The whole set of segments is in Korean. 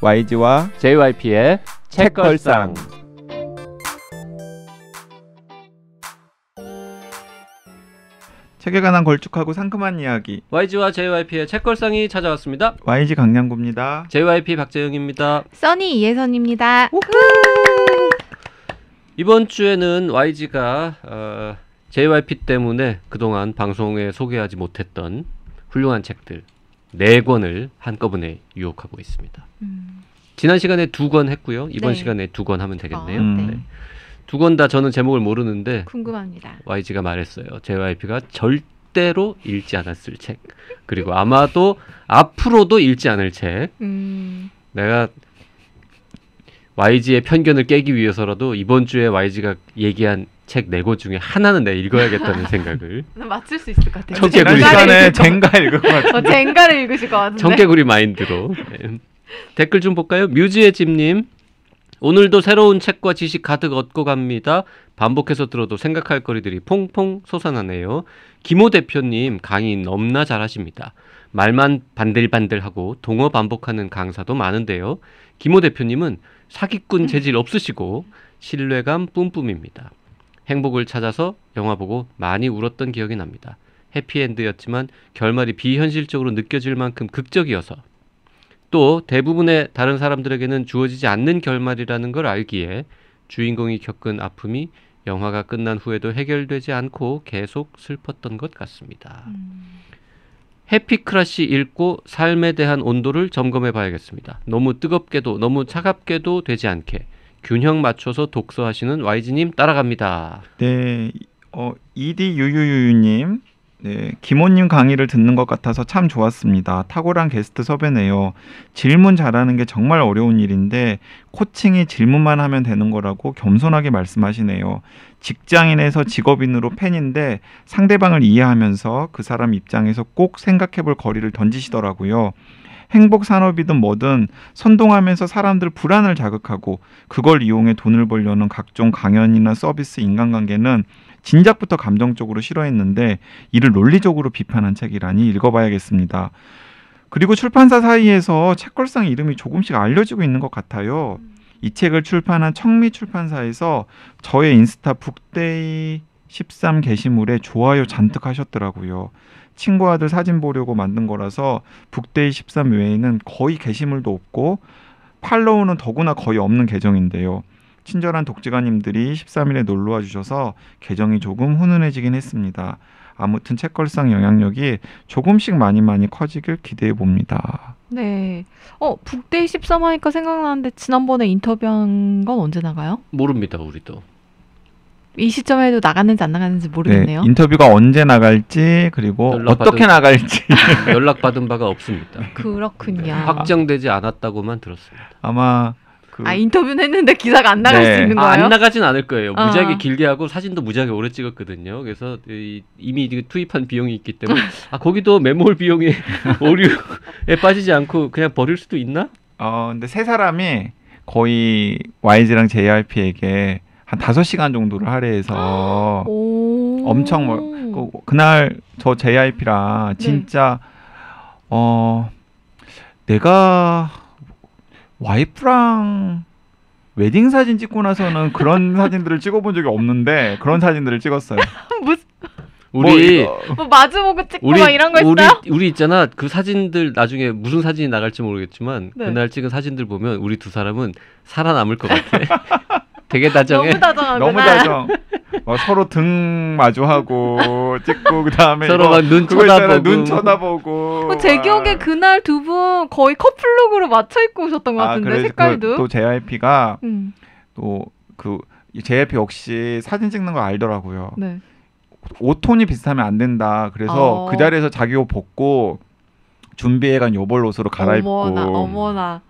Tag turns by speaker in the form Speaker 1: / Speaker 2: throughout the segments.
Speaker 1: YG와 JYP의
Speaker 2: 책걸상. 책에 관한 걸쭉하고 상큼한 이야기.
Speaker 1: YG와 JYP의 책걸상이 찾아왔습니다.
Speaker 2: YG 강량구입니다. JYP 박재영입니다.
Speaker 3: 써니 이혜선입니다.
Speaker 1: 이번 주에는 YG가 어, JYP 때문에 그동안 방송에 소개하지 못했던 훌륭한 책들 네 권을 한꺼번에 유혹하고 있습니다. 음. 지난 시간에 두 권 했고요. 이번 네. 시간에 두 권 하면 되겠네요. 어, 네. 네. 두권 다 저는 제목을 모르는데
Speaker 3: 궁금합니다.
Speaker 1: YG가 말했어요. JYP가 절대로 읽지 않았을 책. 그리고 아마도 앞으로도 읽지 않을 책.
Speaker 3: 음.
Speaker 1: 내가 YG의 편견을 깨기 위해서라도 이번 주에 YG가 얘기한 책네권 중에 하나는 내가 읽어야겠다는 생각을. 맞출 수 있을 것 같아요. 청개구리 시간에 젠가 읽을 것 같아요. 어, 젠가를 읽으실 것 같은데. 청개구리 마인드로. 예. 댓글 좀 볼까요? 뮤즈의 집님. 오늘도 새로운 책과 지식 가득 얻고 갑니다. 반복해서 들어도 생각할 거리들이 퐁퐁 솟아나네요. 김호 대표님 강의 넘나 잘하십니다. 말만 반들반들하고 동어 반복하는 강사도 많은데요. 김호 대표님은 사기꾼 재질 없으시고 신뢰감 뿜뿜입니다. 행복을 찾아서 영화 보고 많이 울었던 기억이 납니다. 해피엔드였지만 결말이 비현실적으로 느껴질 만큼 극적이어서 또 대부분의 다른 사람들에게는 주어지지 않는 결말이라는 걸 알기에 주인공이 겪은 아픔이 영화가 끝난 후에도 해결되지 않고 계속 슬펐던 것 같습니다. 음. 해피크라시 읽고 삶에 대한 온도를 점검해 봐야겠습니다. 너무 뜨겁게도 너무 차갑게도 되지 않게 균형 맞춰서 독서하시는 YG님 따라갑니다.
Speaker 2: 네, 어, EDUUU님, 네, 김호님 강의를 듣는 것 같아서 참 좋았습니다. 탁월한 게스트 섭외네요. 질문 잘하는 게 정말 어려운 일인데 코칭이 질문만 하면 되는 거라고 겸손하게 말씀하시네요. 직장인에서 직업인으로 팬인데 상대방을 이해하면서 그 사람 입장에서 꼭 생각해볼 거리를 던지시더라고요. 행복 산업이든 뭐든 선동하면서 사람들 불안을 자극하고 그걸 이용해 돈을 벌려는 각종 강연이나 서비스 인간관계는 진작부터 감정적으로 싫어했는데 이를 논리적으로 비판한 책이라니 읽어봐야겠습니다. 그리고 출판사 사이에서 책걸상 이름이 조금씩 알려지고 있는 것 같아요. 음. 이 책을 출판한 청미 출판사에서 저의 인스타 북데이 13 게시물에 좋아요 잔뜩 하셨더라고요. 친구 아들 사진 보려고 만든 거라서 북대이13 외에는 거의 게시물도 없고 팔로우는 더구나 거의 없는 계정인데요. 친절한 독재가님들이 13일에 놀러와 주셔서 계정이 조금 훈훈해지긴 했습니다. 아무튼 책걸상 영향력이 조금씩 많이 많이 커지길 기대해 봅니다.
Speaker 3: 네. 어, 북대이13 하니까 생각나는데 지난번에 인터뷰한 건 언제 나가요?
Speaker 2: 모릅니다, 우리도.
Speaker 3: 이 시점에도 나갔는지 안 나갔는지 모르겠네요. 네,
Speaker 2: 인터뷰가 언제 나갈지 그리고 어떻게 받은, 나갈지
Speaker 1: 연락 받은 바가 없습니다.
Speaker 3: 그렇군요. 네,
Speaker 1: 확정되지 않았다고만 들었습니다. 아마 그...
Speaker 3: 아 인터뷰는 했는데 기사가 안 나갈 네. 수 있는 거예요? 아, 안 나가진 않을 거예요. 어. 무지하게
Speaker 1: 길게 하고 사진도 무지하게 오래 찍었거든요. 그래서 이, 이미 투입한 비용이 있기 때문에 아 거기도 메모홀 비용이
Speaker 2: 오류에 빠지지 않고 그냥 버릴 수도 있나? 어 근데 세 사람이 거의 YG랑 JRP에게 한 다섯 시간 정도를 할애해서
Speaker 3: 엄청 멀, 뭐, 그,
Speaker 2: 그날 저 JIP랑 네. 진짜 네. 어 내가 와이프랑 웨딩 사진 찍고 나서는 그런 사진들을 찍어본 적이 없는데 그런 사진들을 찍었어요. 무슨 우리 뭐, 뭐
Speaker 3: 마주보고 찍고 우리, 막 이런 거 우리, 있어요?
Speaker 2: 우리 있잖아
Speaker 1: 그 사진들 나중에 무슨 사진이 나갈지 모르겠지만 네. 그날 찍은 사진들 보면 우리 두 사람은
Speaker 2: 살아남을 것 같아. 되게 다정해. 너무 다정하구나. 너무 다정. 막 어, 서로 등 마주하고 찍고 그다음에 서로 막눈 쳐다보고 눈 쳐다보고.
Speaker 3: 어, 제 아. 기억에 그날 두 분 거의 커플룩으로 맞춰 입고 오셨던 것 아, 같은데 아, 그래, 색깔도. 그 또
Speaker 2: JYP가 음. 또그 JYP 역시 사진 찍는 거 알더라고요. 네. 옷톤이 비슷하면 안 된다. 그래서 어. 그 자리에서 자기 옷 벗고 준비해간 요벌 옷으로 갈아입고 어머나,
Speaker 3: 어머나.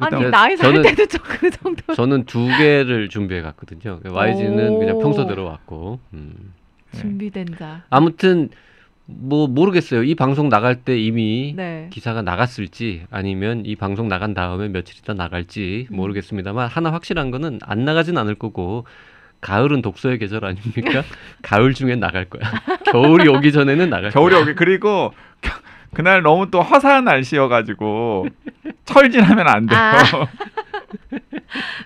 Speaker 2: 아니 나이 살 저는, 때도
Speaker 3: 저 그
Speaker 1: 정도. 저는 두 개를 준비해 갔거든요. YG는 그냥 평소 들어왔고. 음.
Speaker 3: 네. 준비된 자.
Speaker 1: 아무튼 뭐 모르겠어요. 이 방송 나갈 때 이미 네. 기사가 나갔을지 아니면 이 방송 나간 다음에 며칠 있다 나갈지 음. 모르겠습니다만 하나 확실한 거는 안 나가진 않을 거고 가을은 독서의 계절 아닙니까?
Speaker 2: 가을 중에 나갈 거야.
Speaker 3: 겨울이 오기
Speaker 2: 전에는 나갈 겨울이 거야. 겨울이 오기 그리고 그날 너무 또 화사한 날씨여가지고 철진하면 안 돼요. 아.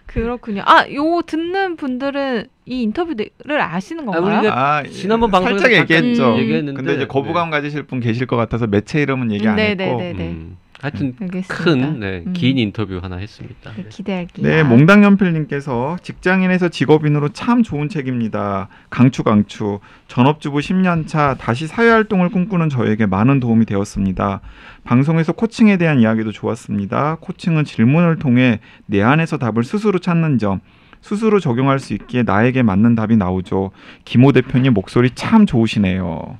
Speaker 3: 그렇군요. 아, 요 듣는 분들은 이 인터뷰를 아시는 아, 건가요? 아, 우리가 예.
Speaker 2: 아, 지난번 방송에 살짝 얘기했죠. 음. 얘기했는데 근데 이제 거부감 네. 가지실 분 계실 것 같아서 매체 이름은 얘기 안 네, 했고 네, 네, 네, 네. 음. 하여튼
Speaker 3: 큰긴 네, 음.
Speaker 2: 인터뷰 하나 했습니다.
Speaker 3: 네, 기대할게요.
Speaker 2: 네, 몽당연필님께서 직장인에서 직업인으로 참 좋은 책입니다. 강추 강추. 전업주부 10년 차 다시 사회활동을 꿈꾸는 저에게 많은 도움이 되었습니다. 방송에서 코칭에 대한 이야기도 좋았습니다. 코칭은 질문을 통해 내 안에서 답을 스스로 찾는 점. 스스로 적용할 수 있기에 나에게 맞는 답이 나오죠. 김호 대표님 목소리 참 좋으시네요.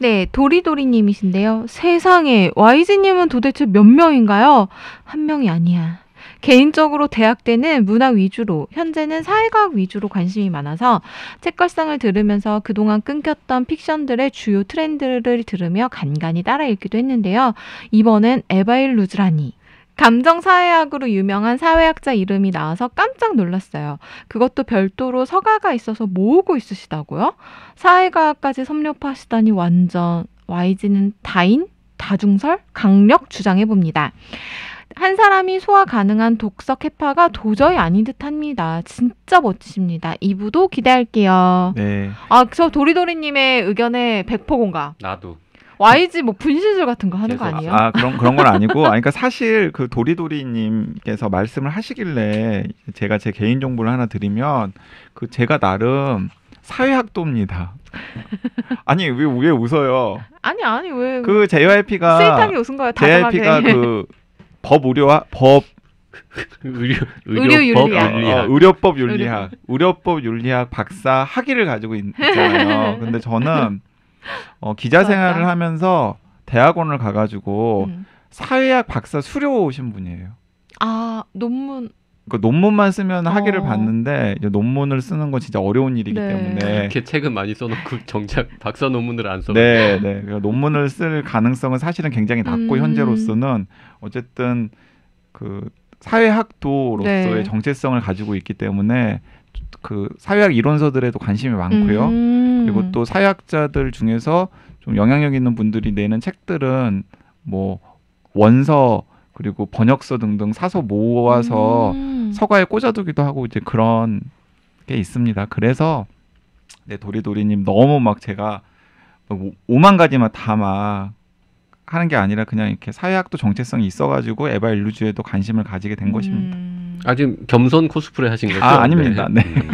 Speaker 3: 네, 도리도리님이신데요. 세상에, YG님은 도대체 몇 명인가요? 한 명이 아니야. 개인적으로 대학 때는 문학 위주로, 현재는 사회과학 위주로 관심이 많아서 책걸상을 들으면서 그동안 끊겼던 픽션들의 주요 트렌드를 들으며 간간히 따라 읽기도 했는데요. 이번엔 에바일 루즈라니. 감정 사회학으로 유명한 사회학자 이름이 나와서 깜짝 놀랐어요. 그것도 별도로 서가가 있어서 모으고 있으시다고요? 사회과학까지 섭렵하시다니 완전 YG는 다인, 다중설, 강력 주장해 봅니다. 한 사람이 소화 가능한 독석 해파가 도저히 아닌 듯합니다. 진짜 멋지십니다. 2부도 기대할게요. 네. 아, 저 도리도리님의 의견에 100% 공감. 나도. YG 뭐 분신술 같은 거 하는 거 아니에요? 아, 그런 그런 건 아니고, 그러니까
Speaker 2: 사실 그 도리도리님께서 말씀을 하시길래 제가 제 개인 정보를 하나 드리면 그 제가 나름 사회학도입니다. 아니 왜 왜 웃어요?
Speaker 3: 아니 아니 왜? 그
Speaker 2: JYP가 스윗하게 웃은 거예요. JYP가 그법 의료와 법 의료, 의료 의료법 윤리학, 어, 어, 의료법 윤리학, 의료법 윤리학 박사 학위를 가지고 있잖아요. 근데 저는 어, 기자 그러니까. 생활을 하면서 대학원을 가가지고 음. 사회학 박사 수료 오신 분이에요.
Speaker 3: 아 논문.
Speaker 2: 그 논문만 쓰면 학위를 어. 받는데 논문을 쓰는 건 진짜 어려운 일이기 네. 때문에 이렇게
Speaker 1: 책은 많이 써놓고 정작 박사 논문을 안 써. 네,
Speaker 2: 네. 그러니까 논문을 쓸 가능성은 사실은 굉장히 낮고 음. 현재로서는 어쨌든 그 사회학도로서의 네. 정체성을 가지고 있기 때문에 그 사회학 이론서들에도 관심이 많고요. 음. 그리고 또 사회학자들 중에서 좀 영향력 있는 분들이 내는 책들은 뭐 원서 그리고 번역서 등등 사서 모아서 음. 서가에 꽂아두기도 하고 이제 그런 게 있습니다. 그래서 네 도리도리님 너무 막 제가 뭐 오만 가지만 다막 하는 게 아니라 그냥 이렇게 사회학도 정체성이 있어가지고 에바 일루주에도 관심을 가지게 된 음. 것입니다. 아주 겸손 코스프레 하신 거죠? 아, 아닙니다. 네. 네. 음.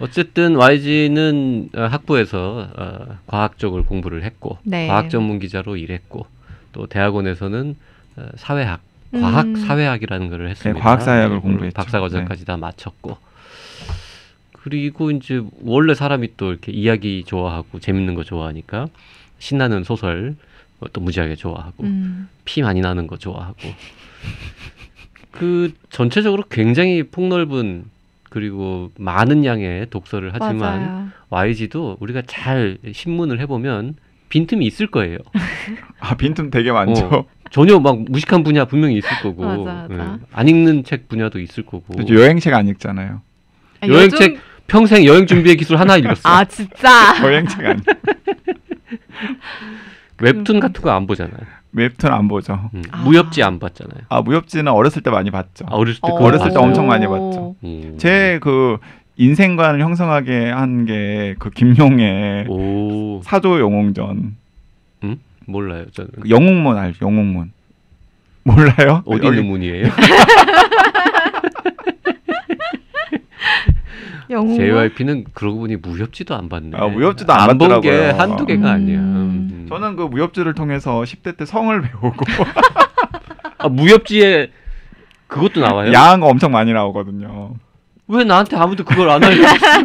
Speaker 2: 어쨌든
Speaker 1: YG는 어, 학부에서 어, 과학 쪽을 공부를 했고 네. 과학 전문 기자로 일했고 또 대학원에서는 어, 사회학, 과학 음. 사회학이라는 걸 했습니다. 네, 과학 사회학을 음, 공부했죠. 박사 과정까지 네. 다 마쳤고 그리고 이제 원래 사람이 또 이렇게 이야기 좋아하고 재밌는 거 좋아하니까 신나는 소설 또 무지하게 좋아하고 음. 피 많이 나는 거 좋아하고 그 전체적으로 굉장히 폭넓은 그리고 많은 양의 독서를 하지만 맞아요. YG도 우리가 잘 신문을 해보면 빈틈이 있을 거예요. 아 빈틈 되게 많죠. 어, 전혀 막 무식한 분야 분명히 있을 거고 맞아, 맞아. 예, 안 읽는 책 분야도 있을
Speaker 2: 거고 여행책 안 읽잖아요. 아, 여행책 요즘... 평생 여행 준비의 기술 하나 읽었어. 아 진짜. 여행책 안. 웹툰 같은 거 안 보잖아요. 웹툰 안 보죠. 음. 아. 무협지 안 봤잖아요. 아 무협지는 어렸을 때 많이 봤죠. 아, 어렸을 때 어, 어렸을 때 엄청 많이 봤죠. 음. 제그 인생관을 형성하게 한 게 그 김용의 오. 사조 영웅전. 음? 몰라요 저는. 그 영웅문 알 영웅문. 몰라요? 어디
Speaker 3: 있는 문이에요? 영웅.
Speaker 1: JYP는 그러고 보니 무협지도 안 봤네. 아, 무협지도 안, 봤더라고요. 게 한두
Speaker 2: 개가 음. 아니야. 음. 음. 저는 그 무협지를 통해서 10대 때 성을 배우고. 아, 무협지에 그것도 나와요? 양 엄청 많이 나오거든요. 왜 나한테 아무도 그걸 안
Speaker 3: 알려줬어?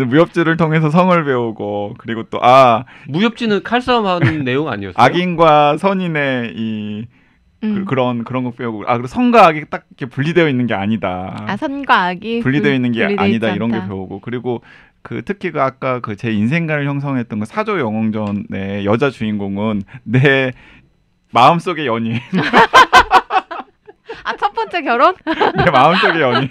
Speaker 2: 무협지를 통해서 성을 배우고 그리고 또아 무협지는 칼싸움하는 내용 아니었어요? 악인과 선인의 이그 음. 그, 런 그런 거 빼고 아 그리고 선과 악이 딱 이렇게 분리되어 있는 게 아니다. 아
Speaker 3: 선과 악이 분리되어 있는 게 아니다 이런 게
Speaker 2: 배우고 그리고 그 특히 그 아까 그 제 인생관을 형성했던 그 사조 영웅전의 여자 주인공은 내 마음속의 연인.
Speaker 3: 아첫 번째 결혼? 내
Speaker 2: 마음속의 연인.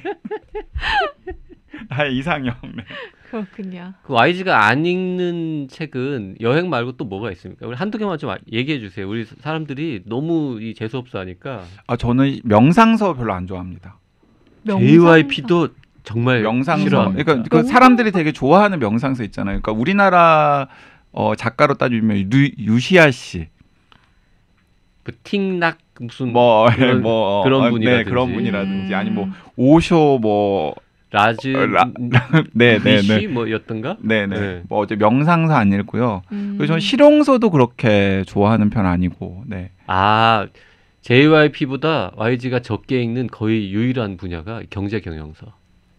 Speaker 2: 나의 이상형. 네.
Speaker 3: 그렇군요.
Speaker 2: 그
Speaker 1: YG가 안 읽는 책은 여행 말고 또 뭐가 있습니까? 우리 한두 개만 좀 아, 얘기해 주세요. 우리 사람들이 너무 이 재수 없어 하니까.
Speaker 2: 아, 저는 명상서 별로 안 좋아합니다. 명상서. JYP도 정말 명상서 싫어합니다. 그러니까 그 사람들이 되게 좋아하는 명상서 있잖아요. 그러니까 우리나라 어, 작가로 따지면 유, 시아 씨. 그 팅락 무슨 뭐, 예, 그런, 뭐, 어, 어, 네, 그런 분이라든지 네, 그런 분이라든지 음. 아니 뭐 음. 오쇼 뭐
Speaker 1: 라즈 어, 라, 라, 음, 네, 네, 네. 뭐였던가? 네, 네.
Speaker 2: 네. 뭐 어제 명상서 안 읽고요. 음. 그리고 저는 실용서도 그렇게 좋아하는 편 아니고. 네.
Speaker 1: 아, JYP보다 YG가 적게 읽는 거의 유일한 분야가 경제 경영서.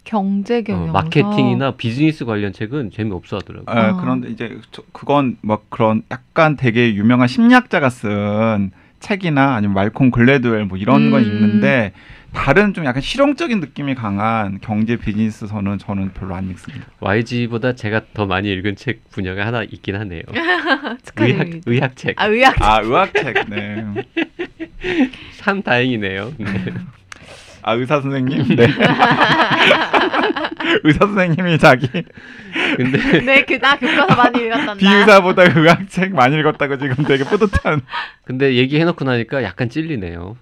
Speaker 3: 경제 경영 어, 마케팅이나
Speaker 1: 비즈니스 관련 책은 재미없어
Speaker 2: 하더라고요. 아, 아. 그런데 이제 그건 막 그런 약간 되게 유명한 심리학자가 쓴 책이나 아니면 말콤 글래드웰 뭐 이런 음. 건 있는데 다른 좀 약간 실용적인 느낌이 강한 경제 비즈니스 서는 저는 별로 안 읽습니다.
Speaker 1: YG보다 제가 더 많이 읽은 책 분야가 하나 있긴 하네요. 의학 의학책. 아 의학. 아 의학책.
Speaker 2: 네. 참 다행이네요. 네. 아 의사 선생님. 네. 의사 선생님이 자기. 근데. 네,
Speaker 3: 그, 나 교과서 많이 읽었다
Speaker 2: 비의사보다 의학책 많이 읽었다고 지금 되게 뿌듯한.
Speaker 1: 근데 얘기해놓고 나니까 약간 찔리네요.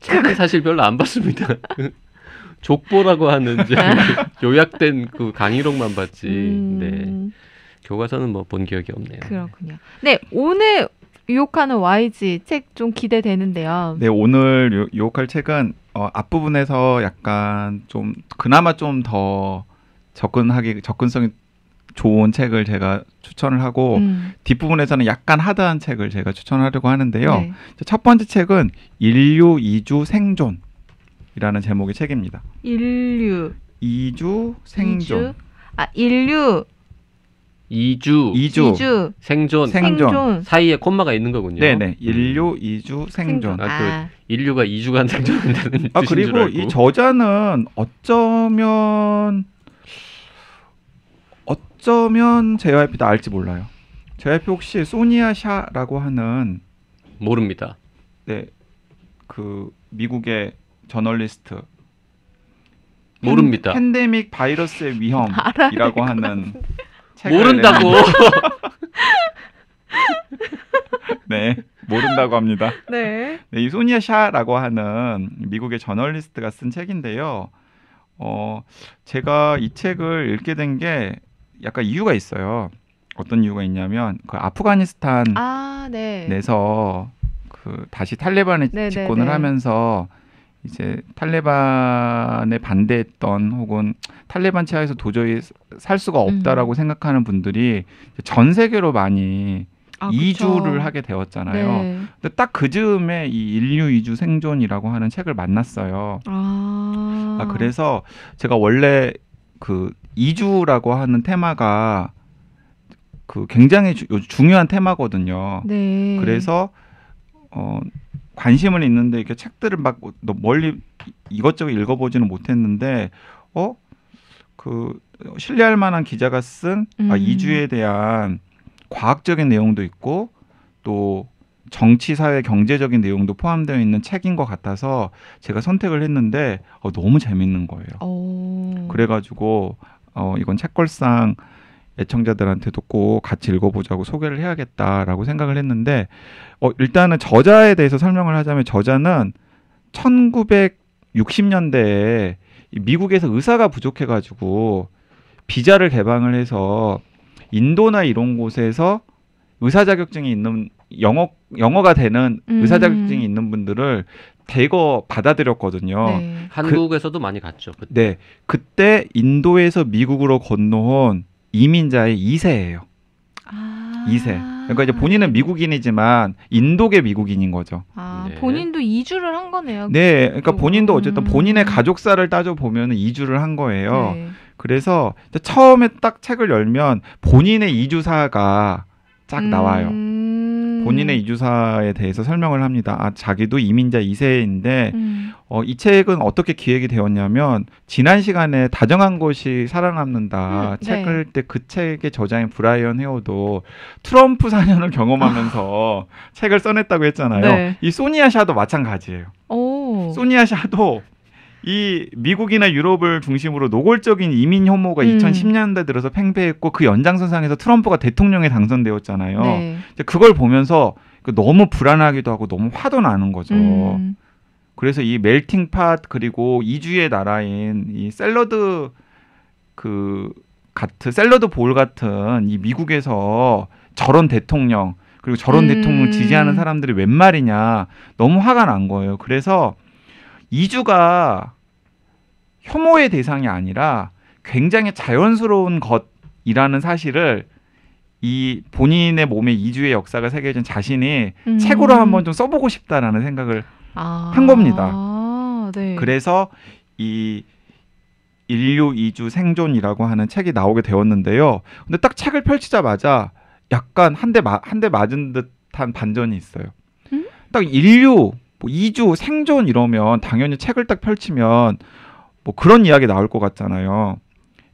Speaker 1: 책을 사실 별로 안 봤습니다. 족보라고 하는 요약된 그 강의록만 봤지. 음... 네.
Speaker 2: 교과서는 뭐 본 기억이 없네요.
Speaker 3: 그렇군요. 네, 오늘 유혹하는 YG 책 좀 기대되는데요.
Speaker 2: 네, 오늘 유, 혹할 책은 어, 앞부분에서 약간 좀 그나마 좀 더 접근하기 접근성이 좋은 책을 제가 추천을 하고 음. 뒷부분에서는 약간 하드한 책을 제가 추천하려고 하는데요. 네. 첫 번째 책은 인류 이주 생존이라는 제목의 책입니다.
Speaker 3: 인류 이주 생존. 이주? 아 인류
Speaker 1: 이주 이주, 이주. 생존. 생존. 생존 사이에 콤마가 있는 거군요. 네네 인류 음. 이주 생존. 생존. 아, 그 아. 인류가 이주간 생존한다는 아 그리고 이
Speaker 2: 저자는 어쩌면 어쩌면 JYP도 알지 몰라요. JYP 혹시 소니아 샤라고 하는 모릅니다. 네. 그 미국의 저널리스트 모릅니다. 팬데믹 바이러스의 위험이라고 하는 모른다고. 네, 모른다고 합니다. 네. 네, 이 소니아 샤라고 하는 미국의 저널리스트가 쓴 책인데요. 어, 제가 이 책을 읽게 된게 약간 이유가 있어요. 어떤 이유가 있냐면 그 아프가니스탄
Speaker 3: 아, 네.
Speaker 2: 내서 그 다시 탈레반의 네, 네, 집권을 네, 하면서 이제 탈레반에 반대했던 혹은 탈레반 치하에서 도저히 살 수가 없다라고 음. 생각하는 분들이 전 세계로 많이 아, 이주를 그쵸. 하게 되었잖아요. 네. 근데 딱그 즈음에 이 인류 이주 생존이라고 하는 책을 만났어요.
Speaker 3: 아.
Speaker 2: 아. 그래서 제가 원래 그 이주라고 하는 테마가 그 굉장히 주, 중요한 테마거든요.
Speaker 3: 네. 그래서
Speaker 2: 어 관심은 있는데 이렇게 책들을 막 뭐, 멀리 이것저것 읽어보지는 못했는데 어 그 신뢰할 만한 기자가 쓴 아, 음. 아, 이주에 대한 과학적인 내용도 있고 또 정치, 사회, 경제적인 내용도 포함되어 있는 책인 것 같아서 제가 선택을 했는데 어, 너무 재밌는 거예요. 오. 어. 그래가지고 어, 이건 책걸상 애청자들한테도 꼭 같이 읽어보자고 소개를 해야겠다라고 생각을 했는데 어, 일단은 저자에 대해서 설명을 하자면 저자는 1960년대에 미국에서 의사가 부족해가지고 비자를 개방을 해서 인도나 이런 곳에서 의사 자격증이 있는 영어 영어가 되는 음. 의사 자격증이 있는 분들을 대거 받아들였거든요. 네. 그 한국에서도 그, 많이 갔죠. 그때. 네, 그때 인도에서 미국으로 건너온 이민자의 2세예요. 아. 2세. 그러니까 이제 본인은 미국인이지만 인도계 미국인인 거죠.
Speaker 3: 아, 네. 본인도 이주를 한 거네요.
Speaker 2: 네, 그러니까 본인도 어쨌든 음. 본인의 가족사를 따져 보면 이주를 한 거예요. 네. 그래서 처음에 딱 책을 열면 본인의 이주사가 쫙 음... 나와요. 음. 본인의 이주사에 대해서 설명을 합니다. 아, 자기도 이민자 2세인데 음. 어, 이 책은 어떻게 기획이 되었냐면 지난 시간에 다정한 곳이 사랑합는다 음, 네. 책을 때 그 책의 저자인 브라이언 헤어도 트럼프 사년을 경험하면서 아. 책을 써냈다고 했잖아요. 네. 이 소니아 샤도 마찬가지예요.
Speaker 3: 오.
Speaker 2: 소니아 샤도 이 미국이나 유럽을 중심으로 노골적인 이민 혐오가 음. 2010년대 들어서 팽배했고 그 연장선상에서 트럼프가 대통령에 당선되었잖아요. 네. 그걸 보면서 그 너무 불안하기도 하고 너무 화도 나는 거죠. 음. 그래서 이 멜팅 팟 그리고 이주의 나라인 이 샐러드 그 같은 샐러드 볼 같은 이 미국에서 저런 대통령 그리고 저런 음. 대통령을 지지하는 사람들이 웬 말이냐 너무 화가 난 거예요. 그래서 이주가 혐오의 대상이 아니라 굉장히 자연스러운 것이라는 사실을 이 본인의 몸에 이주의 역사가 새겨진 자신이 음. 책으로 한번 좀 써보고 싶다라는 생각을 아. 한 겁니다. 네. 그래서 이 인류 이주 생존이라고 하는 책이 나오게 되었는데요. 근데 딱 책을 펼치자마자 약간 한 대 한 대 맞은 듯한 반전이 있어요. 음? 딱 인류 뭐 2주 생존 이러면 당연히 책을 딱 펼치면 뭐 그런 이야기 나올 것 같잖아요.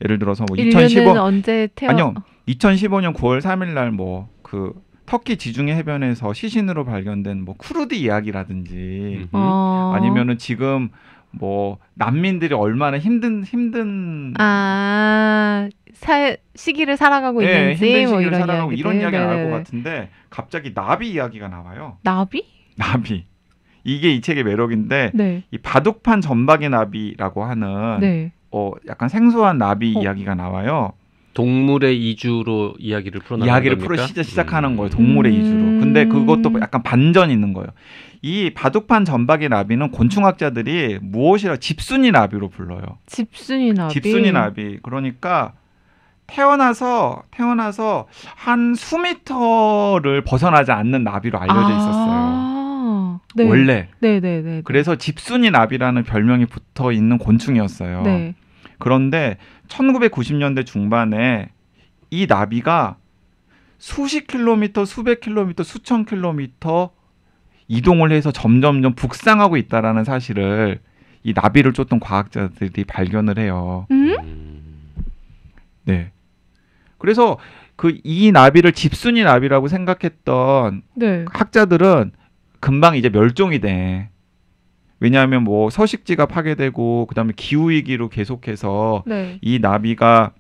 Speaker 2: 예를 들어서 뭐 2015년
Speaker 3: 언제 태어 아니요.
Speaker 2: 2015년 9월 3일 날 뭐 그 터키 지중해 해변에서 시신으로 발견된 뭐 쿠르디 이야기라든지 음. 어... 아니면은 지금 뭐 난민들이 얼마나 힘든 힘든
Speaker 3: 아 사, 시기를 살아가고 네, 있는지 힘든 뭐 시기를 뭐 이런 살아가고 이런 이야기가 나올 것 네.
Speaker 2: 같은데 갑자기 나비 이야기가 나와요. 나비? 나비. 이게 이 책의 매력인데 네. 이 바둑판 전박의 나비라고 하는 네. 어 약간 생소한 나비 어. 이야기가 나와요. 동물의 이주로 이야기를 풀어나가는 이야기를 풀어 시작, 하는 거예요. 동물의 음. 이주로. 근데 그것도 약간 반전 있는 거예요. 이 바둑판 전박의 나비는 곤충학자들이 무엇이라 집순이 나비로 불러요. 집순이 나비. 집순이 나비. 그러니까 태어나서 태어나서 한 수미터를 벗어나지 않는 나비로 알려져 아. 있었어요. 아.
Speaker 3: 네. 원래. 네네네. 네, 네, 네. 그래서
Speaker 2: 집순이나비라는 별명이 붙어 있는 곤충이었어요. 네. 그런데 1990년대 중반에 이 나비가 수십 킬로미터, 수백 킬로미터, 수천 킬로미터 이동을 해서 점점점 북상하고 있다라는 사실을 이 나비를 쫓던 과학자들이 발견을 해요.
Speaker 3: 음?
Speaker 2: 네. 그래서 그 이 나비를 집순이 나비라고 생각했던 네. 학자들은 금방 이제 멸종이 돼. 왜냐하면 뭐 서식지가 파괴되고 그다음에 기후 위기로 계속해서 네. 이 나비가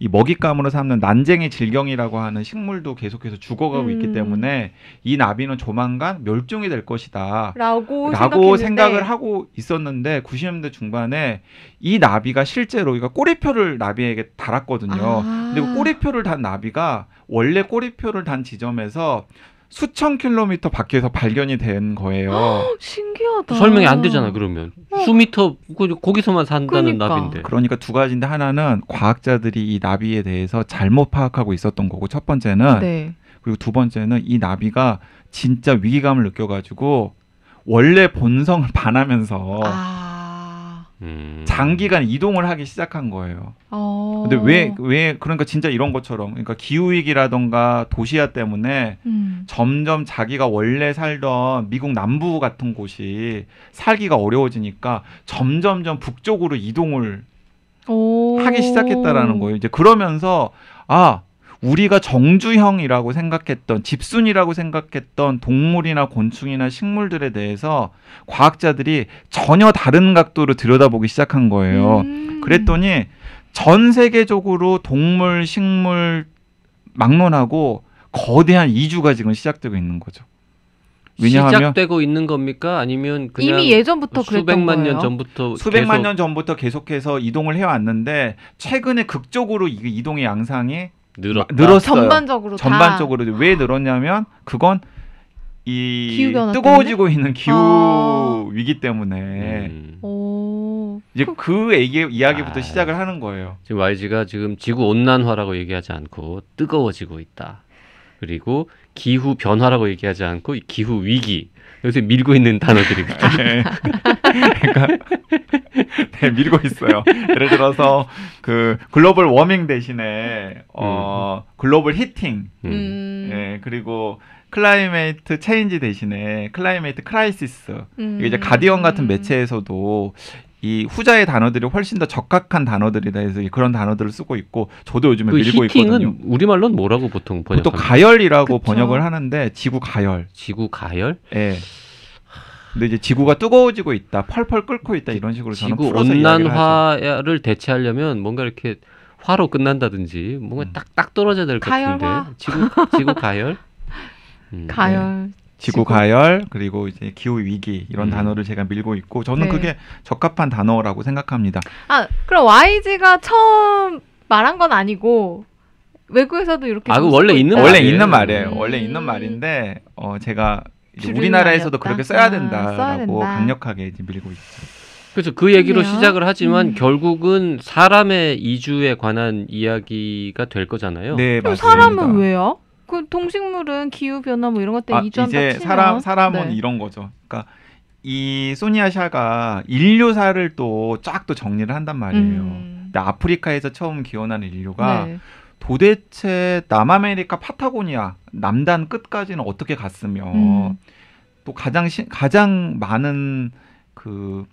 Speaker 2: 이 먹잇감으로 삼는 난쟁이 질경이라고 하는 식물도 계속해서 죽어가고 음. 있기 때문에 이 나비는 조만간 멸종이 될 것이다.
Speaker 3: 라고, 라고 생각을 하고
Speaker 2: 있었는데 90년대 중반에 이 나비가 실제로 그러니 꼬리표를 나비에게 달았거든요. 아. 근데 그 꼬리표를 단 나비가 원래 꼬리표를 단 지점에서 수천 킬로미터 밖에서 발견이 된 거예요.
Speaker 1: 신기하다. 설명이 안 되잖아
Speaker 2: 그러면 어. 수미터 그, 거기서만 산다는 그러니까. 나비인데. 그러니까 두 가지인데 하나는 과학자들이 이 나비에 대해서 잘못 파악하고 있었던 거고 첫 번째는 네. 그리고 두 번째는 이 나비가 진짜 위기감을 느껴가지고 원래 본성을 반하면서. 아. 음. 장기간 이동을 하기 시작한 거예요. 어. 근데 왜, 왜, 그러니까 진짜 이런 것처럼, 그러니까 기후위기라던가 도시화 때문에 음. 점점 자기가 원래 살던 미국 남부 같은 곳이 살기가 어려워지니까 점점점 북쪽으로 이동을
Speaker 3: 오. 하기 시작했다라는
Speaker 2: 거예요. 이제 그러면서, 아, 우리가 정주형이라고 생각했던 집순이라고 생각했던 동물이나 곤충이나 식물들에 대해서 과학자들이 전혀 다른 각도로 들여다보기 시작한 거예요. 음. 그랬더니 전 세계적으로 동물, 식물 막론하고 거대한 이주가 지금 시작되고 있는 거죠. 왜냐하면 시작되고 있는 겁니까? 아니면 이미 예전부터 수백만 년 전부터 수백만 년 전부터 계속해서 이동을 해왔는데 최근에 극적으로 이 이동의 양상이 늘었 늘었어요. 전반적으로 전반적으로 다. 왜 늘었냐면 그건
Speaker 3: 이 뜨거워지고
Speaker 2: 있는 기후 아. 위기 때문에
Speaker 1: 음. 이제 그 얘기 이야기부터 아. 시작을 하는 거예요. 지금 YG가 지금 지구 온난화라고 얘기하지 않고 뜨거워지고 있다. 그리고 기후 변화라고 얘기하지 않고 기후
Speaker 2: 위기 요새 밀고 있는 단어들이거든요. 그러니까 네, 밀고 있어요. 예를 들어서 그 글로벌 워밍 대신에 어 음. 글로벌 히팅, 음. 음. 예 그리고 클라이메이트 체인지 대신에 클라이메이트 크라이시스 음. 이게 이제 음. 가디언 같은 매체에서도 이 후자의 단어들이 훨씬 더 적합한 단어들이다 해서 그런 단어들을 쓰고 있고 저도 요즘에 그 밀고 있거든요. 우리말로 뭐라고 보통 번역? 보통 가열이라고 그쵸? 번역을 하는데 지구 가열. 지구 가열? 예. 네. 근데 이제 지구가 뜨거워지고 있다, 펄펄 끓고 있다 이런 식으로 저는 지구 풀어서
Speaker 1: 온난화를 대체하려면 뭔가 이렇게 화로 끝난다든지 뭔가 딱딱 음.
Speaker 2: 떨어져야 될것 같은데 가열화. 지구 지구 가열 음, 가열 네. 지구, 지구 가열 그리고 이제 기후 위기 이런 음. 단어를 제가 밀고 있고 저는 네. 그게 적합한 단어라고 생각합니다.
Speaker 3: 아 그럼 YG가 처음 말한 건 아니고 외국에서도 이렇게 아그 원래 있는
Speaker 2: 원래 있는 말이에요. 원래 음. 있는 말인데 어 제가 우리나라에서도 그렇게 아, 써야 된다라고 써 강력하게 밀고 있죠. 그래서 그렇죠. 그 얘기로 그래요? 시작을
Speaker 3: 하지만 음.
Speaker 1: 결국은 사람의 이주에 관한 이야기가 될 거잖아요.
Speaker 3: 네, 그럼 맞습니다. 사람은 왜요? 그 동식물은 기후 변화 뭐 이런 것 때문에 아, 이주한다 치면. 사람 사람은 네. 이런
Speaker 2: 거죠. 그러니까 이 소니아 샤가 인류사를 또 쫙 또 정리를 한단 말이에요. 음. 아프리카에서 처음 기원하는 인류가 네. 도대체 남아메리카 파타고니아 남단 끝까지는 어떻게 갔으며 음. 또 가장 시, 가장 많은 그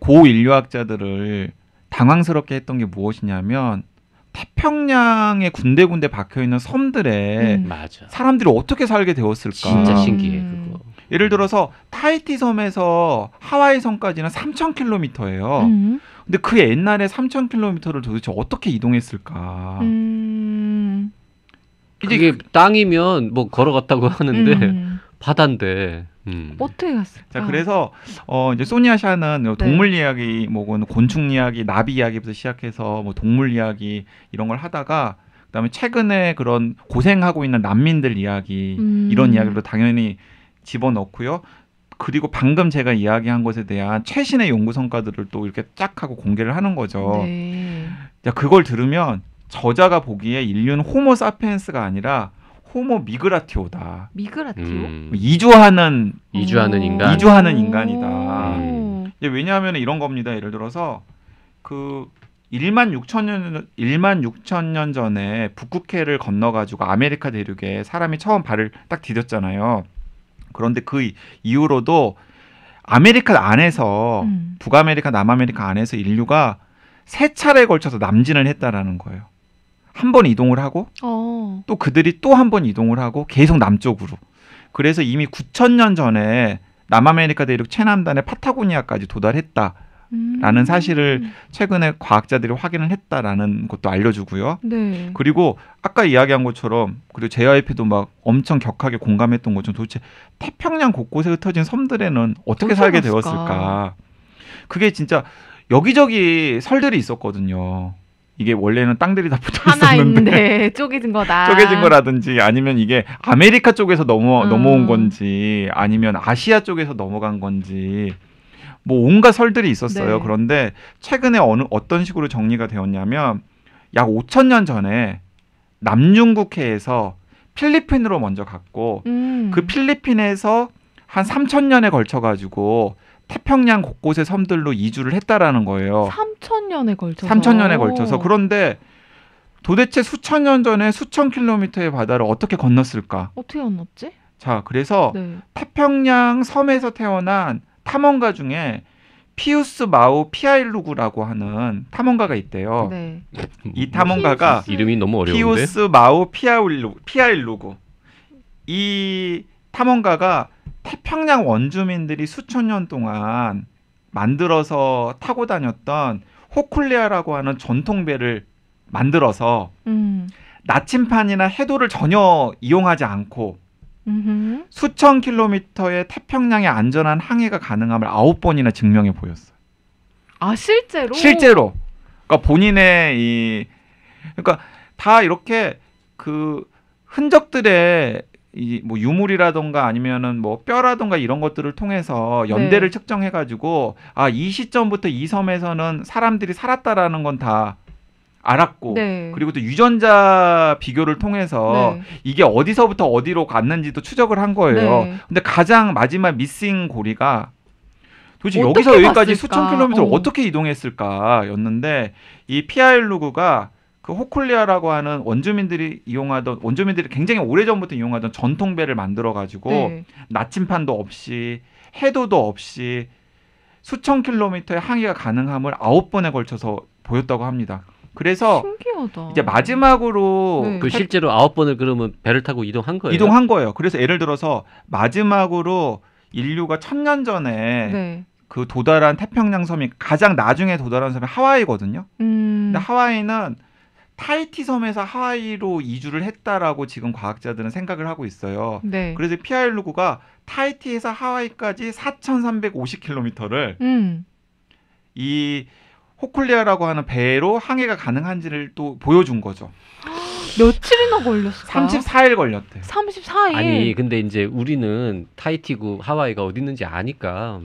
Speaker 2: 고인류학자들을 당황스럽게 했던 게 무엇이냐면 태평양의 군데군데 박혀 있는 섬들에 음. 사람들이 어떻게 살게 되었을까? 진짜 아. 신기해 그거. 예를 들어서 타이티 섬에서 하와이 섬까지는 3 0 0 0미터예요 음. 근데 그 옛날에 3 0 0 0미터를 도대체 어떻게 이동했을까? 음.
Speaker 1: 이게 땅이면 뭐 걸어갔다고 하는데 음, 음. 바다인데.
Speaker 2: 음.
Speaker 3: 보트에 갔어요. 자, 그래서
Speaker 2: 어 이제 소니아샤는 네. 동물 이야기, 뭐 곤충 이야기, 나비 이야기부터 시작해서 뭐 동물 이야기 이런 걸 하다가 그다음에 최근에 그런 고생하고 있는 난민들 이야기 음. 이런 이야기로 당연히 집어넣고요. 그리고 방금 제가 이야기한 것에 대한 최신의 연구 성과들을 또 이렇게 쫙 하고 공개를 하는 거죠. 네. 그걸 들으면 저자가 보기에 인류는 호모 사피엔스가 아니라 호모 미그라티오다. 미그라티오? 음. 뭐 이주하는 이주하는 인간. 이주하는 인간이다. 음. 왜냐하면 이런 겁니다. 예를 들어서 그 1만 6천 년 1만 6천 년 전에 북극해를 건너 가지고 아메리카 대륙에 사람이 처음 발을 딱 디뎠잖아요. 그런데 그 이후로도 아메리카 안에서 음. 북아메리카 남아메리카 안에서 인류가 세 차례에 걸쳐서 남진을 했다라는 거예요. 한번 이동을 하고
Speaker 3: 어.
Speaker 2: 또 그들이 또 한 번 이동을 하고 계속 남쪽으로. 그래서 이미 9천년 전에 남아메리카 대륙 체남단의 파타고니아까지 도달했다. 라는 음. 사실을 최근에 과학자들이 확인을 했다라는 것도 알려주고요. 네. 그리고 아까 이야기한 것처럼 그리고 JYP도 막 엄청 격하게 공감했던 것처럼 도대체 태평양 곳곳에 흩어진 섬들에는 어떻게 살게 되었을까? 그게 진짜 여기저기 설들이 있었거든요. 이게 원래는 땅들이 다 붙어 있었는데
Speaker 3: 쪼개진 거다. 쪼개진
Speaker 2: 거라든지 아니면 이게 아메리카 쪽에서 넘어 음. 넘어온 건지 아니면 아시아 쪽에서 넘어간 건지 뭐 온갖 설들이 있었어요. 네. 그런데 최근에 어느 어떤 식으로 정리가 되었냐면 약 5천 년 전에 남중국해에서 필리핀으로 먼저 갔고 음. 그 필리핀에서 한 3천 년에 걸쳐 가지고 태평양 곳곳의 섬들로 이주를 했다라는 거예요.
Speaker 3: 3천 년에 걸쳐서. 3천 년에 걸쳐서.
Speaker 2: 그런데 도대체 수천 년 전에 수천 킬로미터의 바다를 어떻게 건넜을까?
Speaker 3: 어떻게 건넜지?
Speaker 2: 자, 그래서 네. 태평양 섬에서 태어난 탐험가 중에 피우스 마우 피아일루구라고 하는 탐험가가 있대요. 네. 뭐, 이 탐험가가 피우스. 이름이 너무 어려운데. 피우스 마우 피아일루 피아일루구. 이 탐험가가 태평양 원주민들이 수천 년 동안 만들어서 타고 다녔던 호쿨리아라고 하는 전통 배를 만들어서 음. 나침판이나 해도를 전혀 이용하지 않고 음흠. 수천 킬로미터의 태평양의 안전한 항해가 가능함을 아홉 번이나 증명해 보였어요.
Speaker 3: 아 실제로? 실제로.
Speaker 2: 그러니까 본인의 이 그러니까 다 이렇게 그 흔적들에 이뭐 유물이라던가 아니면은 뭐 뼈라던가 이런 것들을 통해서 연대를 네. 측정해 가지고 아 이 시점부터 이 섬에서는 사람들이 살았다라는 건 다 알았고 네. 그리고 또 유전자 비교를 통해서 네. 이게 어디서부터 어디로 갔는지도 추적을 한 거예요. 네. 근데 가장 마지막 미싱 고리가 도대체 여기서 여기까지 수천 킬로미터를 어. 어떻게 이동했을까였는데 이 피아일루그가 그호콜리아라고 하는 원주민들이 이용하던 원주민들이 굉장히 오래전부터 이용하던 전통 배를 만들어 가지고 네. 나침판도 없이 해도도 없이 수천 킬로미터의 항해가 가능함을 아홉 번에 걸쳐서 보였다고 합니다. 그래서
Speaker 3: 신기하다. 이제 마지막으로
Speaker 2: 네. 그 실제로 아홉 번을 그러면 배를 타고 이동한 거예요. 이동한 거예요. 그래서 예를 들어서 마지막으로 인류가 천 년 전에 네. 그 도달한 태평양 섬이 가장 나중에 도달한 섬이 하와이거든요. 음. 근데 하와이는 타이티 섬에서 하와이로 이주를 했다라고 지금 과학자들은 생각을 하고 있어요. 네. 그래서 피아일루구가 타이티에서 하와이까지 4,350km를 음. 이 호쿨리아라고 하는 배로 항해가 가능한지를 또 보여준 거죠.
Speaker 3: 며칠이나 걸렸어요? 34일 걸렸대. 34일. 아니
Speaker 2: 근데 이제 우리는 타이티구
Speaker 1: 하와이가 어디 있는지 아니까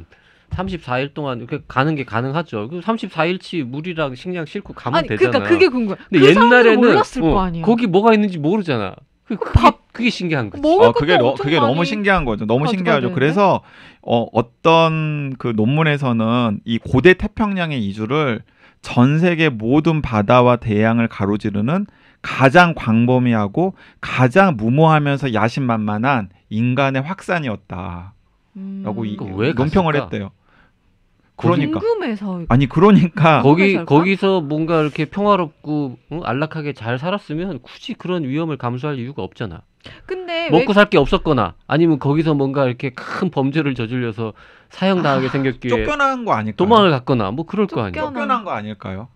Speaker 1: 34일 동안 이렇게 가는 게 가능하죠. 그 34일치 물이랑 식량 싣고 가면 아니, 되잖아. 그러니까 그게 궁금해. 근데 그 옛날에는 몰랐을 어, 거 아니에요. 거기 뭐가
Speaker 2: 있는지 모르잖아. 그, 그 그게밥 그게 신기한 거지. 어, 그게 너, 그게 많이... 너무 신기한 거죠. 너무 신기하죠. 그래서 어, 어떤 그 논문에서는 이 고대 태평양의 이주를 전 세계 모든 바다와 대양을 가로지르는 가장 광범위하고 가장 무모하면서 야심만만한 인간의 확산이었다. 라고 음... 이, 논평을 갔을까? 했대요. 그러니까
Speaker 3: 궁금해서 아니
Speaker 2: 그러니까
Speaker 1: 거기 거기서 뭔가 이렇게 평화롭고 응? 안락하게 잘 살았으면 굳이 그런 위험을 감수할 이유가 없잖아.
Speaker 3: 근데 먹고 왜... 살게
Speaker 1: 없었거나 아니면 거기서 뭔가 이렇게 큰 범죄를 저질려서 사형 당하게 아, 생겼기에 쫓겨난 거아닐까 도망을 갔거나 뭐 그럴 쫓겨난... 거아니에 쫓겨난 거 아닐까요?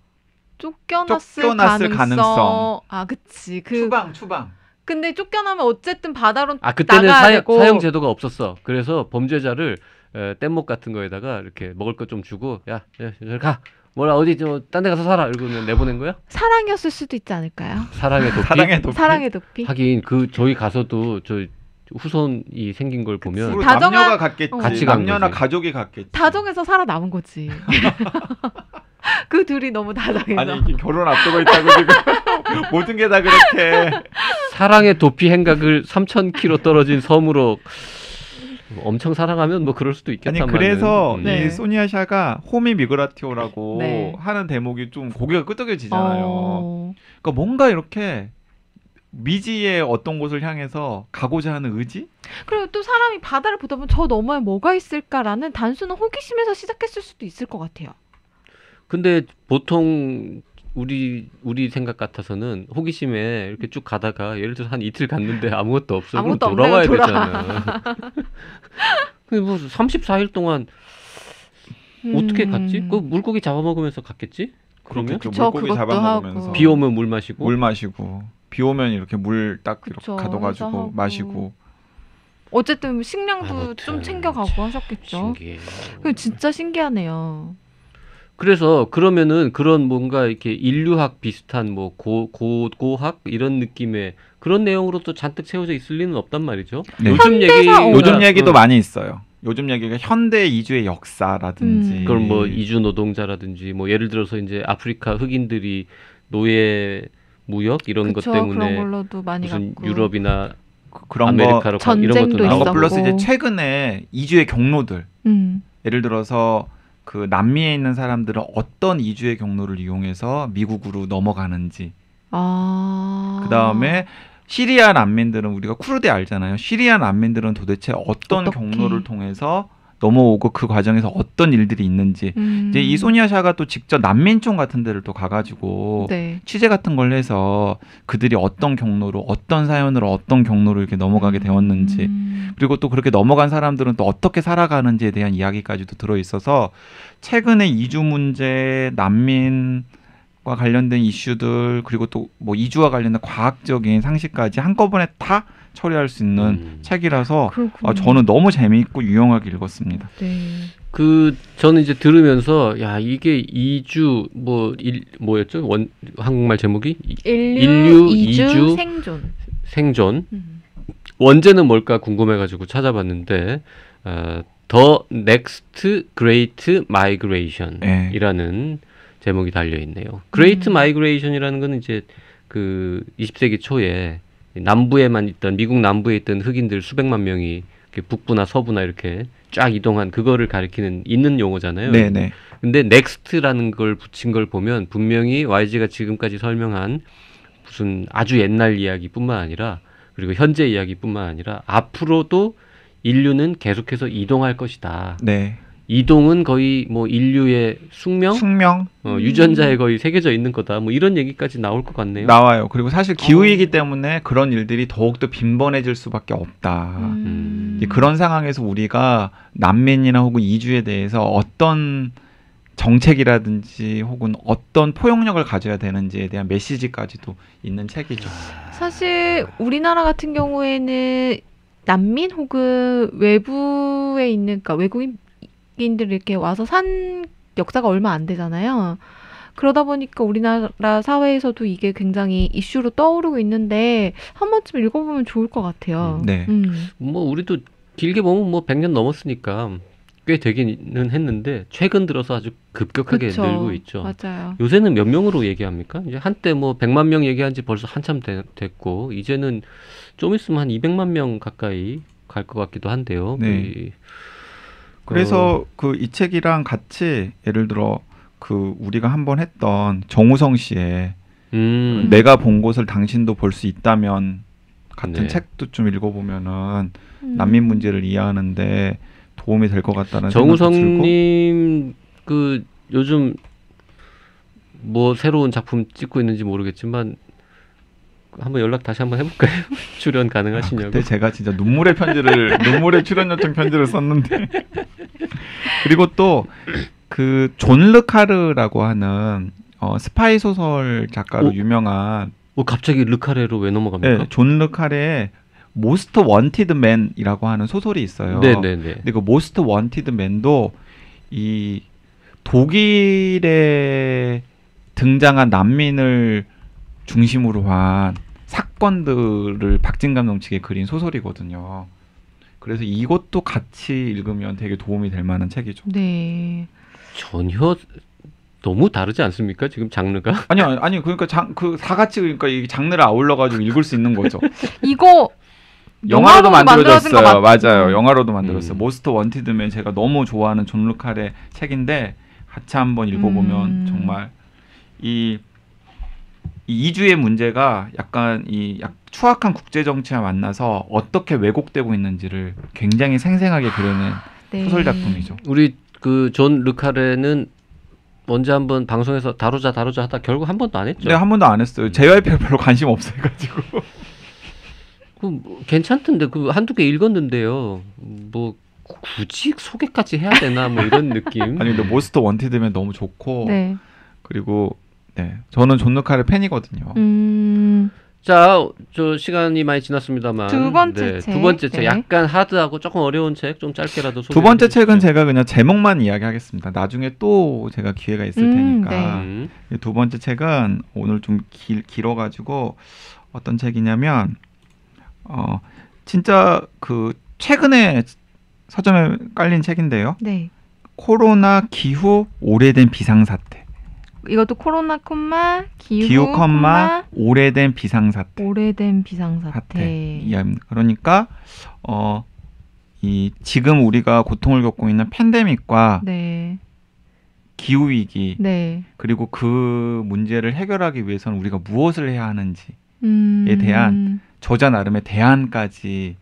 Speaker 3: 쫓겨났을, 쫓겨났을 가능성. 가능성. 아, 그치. 그 추방, 추방. 근데 쫓겨나면 어쨌든 바다로 아 그때는 나가야 사형, 사형
Speaker 1: 제도가 없었어. 그래서 범죄자를 에, 뗏목 같은 거에다가 이렇게 먹을 것 좀 주고 야, 야, 야 가. 뭐라 어디 좀딴데 가서 살아 이러고 내보낸 거야?
Speaker 3: 사랑이었을 수도 있지 않을까요? 사랑의 도피.
Speaker 1: 사랑의 도피. 사랑의 도피. 하긴 그 저희 가서도 저 후손이 생긴 걸 그 보면 다정한, 남녀가
Speaker 2: 갔겠지. 어. 같이 남녀나 가족이 갔겠지.
Speaker 3: 다정해서 살아남은 거지. 그 둘이 너무 다정해서. 아니 결혼
Speaker 2: 앞두고 있다고
Speaker 3: 지금
Speaker 2: 모든 게 다 그렇게
Speaker 1: 사랑의 도피 행각을 3,000km 떨어진 섬으로 뭐 엄청 사랑하면 뭐 그럴 수도 있겠다만. 그래서 음. 네. 이
Speaker 2: 소니아샤가 호미 미그라티오라고 네. 하는 대목이 좀 고개가 끄덕여지잖아요. 어... 그러니까 뭔가 이렇게 미지의 어떤 곳을 향해서 가고자 하는 의지?
Speaker 3: 그리고 또 사람이 바다를 보다 보면 저 너머에 뭐가 있을까라는 단순한 호기심에서 시작했을 수도 있을 것 같아요.
Speaker 1: 근데 보통 우리 우리 생각 같아서는 호기심에 이렇게 쭉 가다가 예를 들어 한 이틀 갔는데 아무것도 없어 아무것도 그럼 돌아와야 돌아. 되잖아. 근데 뭐 34일 동안 음... 어떻게 갔지? 그 물고기 잡아먹으면서
Speaker 2: 갔겠지? 그러면 그렇겠죠. 물고기 잡아먹으면서 비 오면 물 마시고 물 마시고 비 오면 이렇게 물딱 이렇게 가둬가지고 마시고
Speaker 3: 어쨌든 식량도 아, 좀 챙겨가고 하셨겠죠. 신기해. 진짜 신기하네요.
Speaker 2: 그래서
Speaker 1: 그러면은 그런 뭔가 이렇게 인류학 비슷한 뭐 고, 고, 고학 이런 느낌의 그런 내용으로 또 잔뜩 채워져 있을 리는 없단 말이죠. 네. 요즘 얘기 요즘 얘기도 어. 많이
Speaker 2: 있어요. 요즘 얘기가 현대 이주의 역사라든지 음. 그럼 뭐 이주 노동자라든지 뭐 예를
Speaker 1: 들어서 이제 아프리카 흑인들이 노예 무역 이런 그쵸, 것 때문에
Speaker 2: 무슨 갔고. 유럽이나 그런 그 아메리카로 거, 이런 것도 나었고 그런 거 어, 플러스 이제 최근에 이주의 경로들 음. 예를 들어서 그 남미에 있는 사람들은 어떤 이주의 경로를 이용해서 미국으로 넘어가는지.
Speaker 3: 아. 그
Speaker 2: 다음에 시리아 난민들은 우리가 쿠르데 알잖아요. 시리아 난민들은 도대체 어떤 어떻게? 경로를 통해서 넘어오고 그 과정에서 어떤 일들이 있는지 음. 이제 이 소니아 샤가 또 직접 난민촌 같은 데를 또 가가지고 네. 취재 같은 걸 해서 그들이 어떤 경로로 어떤 사연으로 어떤 경로로 이렇게 넘어가게 음. 되었는지 음. 그리고 또 그렇게 넘어간 사람들은 또 어떻게 살아가는지에 대한 이야기까지도 들어 있어서 최근에 이주 문제 난민 과 관련된 이슈들 그리고 또 뭐 이주와 관련된 과학적인 상식까지 한꺼번에 다 처리할 수 있는 음. 책이라서 아, 저는 너무 재미있고 유용하게 읽었습니다. 네. 그 저는 이제 들으면서
Speaker 1: 야 이게 이주 뭐 일, 뭐였죠 원 한국말 제목이 인류, 이주, 생존 생존 음. 원제는 뭘까 궁금해가지고 찾아봤는데 어, The Next Great Migration이라는 네. 제목이 달려 있네요. 그레이트 마이그레이션이라는 음. 건 이제 그 20세기 초에 남부에만 있던 미국 남부에 있던 흑인들 수백만 명이 북부나 서부나 이렇게 쫙 이동한 그거를 가리키는 있는 용어잖아요. 네네. 네. 근데 넥스트라는 걸 붙인 걸 보면 분명히 YG가 지금까지 설명한 무슨 아주 옛날 이야기뿐만 아니라 그리고 현재 이야기뿐만 아니라 앞으로도 인류는 계속해서 이동할 것이다. 네. 이동은 거의 뭐 인류의 숙명, 숙명, 어, 유전자에 거의 새겨져 있는 거다. 뭐 이런 얘기까지 나올 것 같네요. 나와요.
Speaker 2: 그리고 사실 어. 기후이기 어. 때문에 그런 일들이 더욱 더 빈번해질 수밖에 없다. 음. 그런 상황에서 우리가 난민이나 혹은 이주에 대해서 어떤 정책이라든지 혹은 어떤 포용력을 가져야 되는지에 대한 메시지까지도 있는 책이죠.
Speaker 3: 사실 우리나라 같은 경우에는 난민 혹은 외부에 있는 그러니까 외국인 외국인들 이렇게 이 와서 산 역사가 얼마 안 되잖아요. 그러다 보니까 우리나라 사회에서도 이게 굉장히 이슈로 떠오르고 있는데 한 번쯤 읽어보면 좋을 것 같아요. 음, 네. 음.
Speaker 1: 뭐 우리도 길게 보면 뭐 100년 넘었으니까 꽤 되기는 했는데 최근 들어서 아주 급격하게 그쵸. 늘고 있죠. 맞아요. 요새는 몇 명으로 얘기합니까? 이제 한때 뭐 100만 명 얘기한 지 벌써 한참 되, 됐고 이제는 좀 있으면 한 200만 명 가까이 갈 것 같기도 한데요. 네.
Speaker 2: 그래서 그이 그 책이랑 같이 예를 들어 그 우리가 한번 했던 정우성 씨의 음. 내가 본 곳을 당신도 볼 수 있다면 같은 네. 책도 좀 읽어보면은 음. 난민 문제를 이해하는데 도움이 될 것 같다는
Speaker 1: 정우성님 그 요즘 뭐 새로운 작품 찍고 있는지 모르겠지만 한번 연락 다시
Speaker 2: 한번 해볼까요? 출연 가능하시냐고. 아, 그때 제가 진짜 눈물의 편지를 눈물의 출연 요청 편지를 썼는데 그리고 또 그 존 르카르라고 하는 어, 스파이 소설 작가로 오, 유명한. 어 갑자기 르카레로 왜 넘어갑니까? 네, 존 르카레의 모스트 원티드 맨이라고 하는 소설이 있어요. 네네네. 근데 그 모스트 원티드 맨도 이 독일에 등장한 난민을 중심으로 한 사건들을 박진감 넘치게 그린 소설이거든요. 그래서 이것도 같이 읽으면 되게 도움이 될 만한 책이죠.
Speaker 3: 네.
Speaker 2: 전혀 너무 다르지 않습니까? 지금 장르가? 아니요, 아니 그러니까 장, 그 사같이 그러니까 이 장르를 아울러 가지고 읽을 수 있는 거죠.
Speaker 3: 이거 영화로도, 만들어졌어요. 맞...
Speaker 2: 맞아요, 영화로도 만들었어요. 음. 모스트 원티드맨 제가 너무 좋아하는 존 루카의 책인데 같이 한번 읽어보면 음. 정말 이이 이주의 문제가 약간 이 약 추악한 국제 정치와 만나서 어떻게 왜곡되고 있는지를 굉장히 생생하게 그려낸
Speaker 1: 아,
Speaker 3: 네. 소설 작품이죠.
Speaker 1: 우리 그존 르카레는 먼저 한 번 방송에서 다루자 다루자 하다 결국 한 번도 안 했죠. 네, 한
Speaker 2: 번도 안 했어요. JYP가 별로 관심 없어 가지고.
Speaker 1: 그 뭐 괜찮던데 그 한두 개 읽었는데요. 뭐
Speaker 2: 굳이 소개까지
Speaker 1: 해야 되나 뭐 이런 느낌. 아니 근데 모스터
Speaker 2: 원티드면 너무 좋고 네. 그리고 네, 저는 존르카를 팬이거든요.
Speaker 3: 음...
Speaker 1: 자, 저 시간이 많이 지났습니다만 두 번째 네, 책, 두 번째 책 네. 약간 하드하고 조금 어려운 책 좀 짧게라도 소개. 두 번째
Speaker 2: 책은 제가 그냥 제목만 이야기하겠습니다. 나중에 또 제가 기회가 있을 음, 네. 테니까 네. 두 번째 책은 오늘 좀 길, 길어가지고 어떤 책이냐면 어 진짜 그 최근에 서점에 깔린 책인데요. 네. 코로나 기후 오래된 비상사태.
Speaker 3: 이것도 코로나 콤마 기후, 기후 콤마, 콤마
Speaker 2: 오래된 비상사태
Speaker 3: 오래된 비상사태 사태.
Speaker 2: 그러니까 어이 지금 우리가 고통을 겪고 있는 팬데믹과 네. 기후 위기 네. 그리고 그 문제를 해결하기 위해서는 우리가 무엇을 해야 하는지에
Speaker 3: 음... 대한
Speaker 2: 저자 나름의 대안까지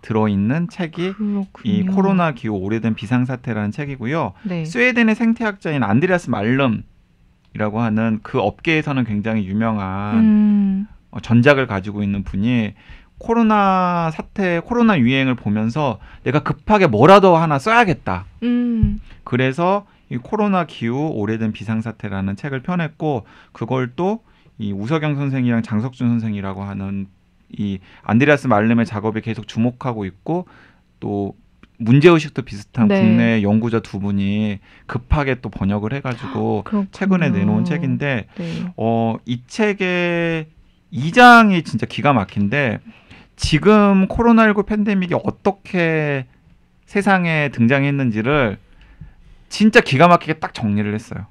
Speaker 2: 들어있는 책이 그렇군요. 이 코로나 기후 오래된 비상사태라는 책이고요. 네. 스웨덴의 생태학자인 안드레아스 말름 이라고 하는 그 업계에서는 굉장히 유명한 음. 어, 전작을 가지고 있는 분이 코로나 사태, 코로나 유행을 보면서 내가 급하게 뭐라도 하나 써야겠다. 음. 그래서 이 코로나 기후 오래된 비상사태라는 책을 펴냈고 그걸 또 이 우석영 선생이랑 장석준 선생이라고 하는 이 안드레아스 말름의 작업에 계속 주목하고 있고 또 문제의식도 비슷한 네. 국내 연구자 두 분이 급하게 또 번역을 해가지고 아, 그렇군요. 최근에 내놓은 책인데 네. 어, 이 책의 이장이 진짜 기가 막힌데 지금 코로나19 팬데믹이 어떻게 세상에 등장했는지를 진짜 기가 막히게 딱 정리를 했어요.